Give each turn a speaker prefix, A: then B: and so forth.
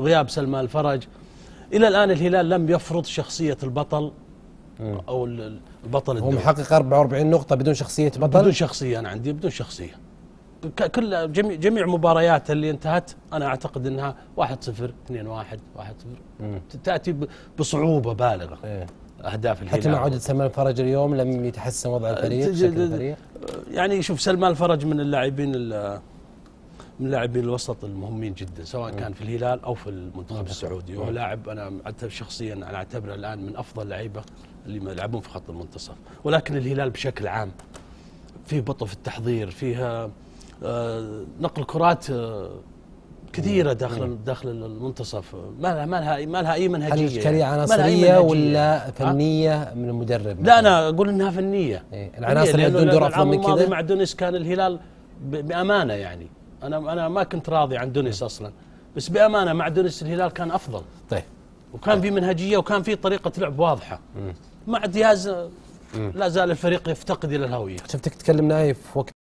A: غياب آه، سلمان الفرج الى الان الهلال لم يفرض شخصيه البطل او البطل الدولي هو محقق 44 نقطه بدون شخصيه بطل بدون شخصيه انا عندي بدون شخصيه كل جميع جميع مبارياته اللي انتهت انا اعتقد انها 1-0 2-1 1-0 تاتي بصعوبه بالغه إيه. اهداف الهلال حتى مع عوده سلمان الفرج اليوم لم يتحسن وضع الفريق أه، بشكل الفريق أه، يعني شوف سلمان الفرج من اللاعبين من لاعبين الوسط المهمين جدا سواء كان في الهلال او في المنتخب السعودي وهو لاعب انا شخصيا انا اعتبره الان من افضل اللعيبه اللي يلعبون في خط المنتصف ولكن الهلال بشكل عام فيه بطء في التحضير فيها آه، نقل كرات آه، كثيره داخل داخل المنتصف ما لها ما لها ما لها اي منهجيه هل الاشكاليه يعني. عناصريه ولا فنيه من المدرب؟ لا انا اقول انها فنيه إيه؟ العناصر اللي دور افضل من كذا مع دونيس كان الهلال بامانه يعني انا انا ما كنت راضي عن دونيس اصلا بس بامانه مع دونيس الهلال كان افضل طيب وكان في منهجيه وكان في طريقه لعب واضحه مع دياز لا زال الفريق يفتقد الى الهويه شفتك تكلم نايف وقت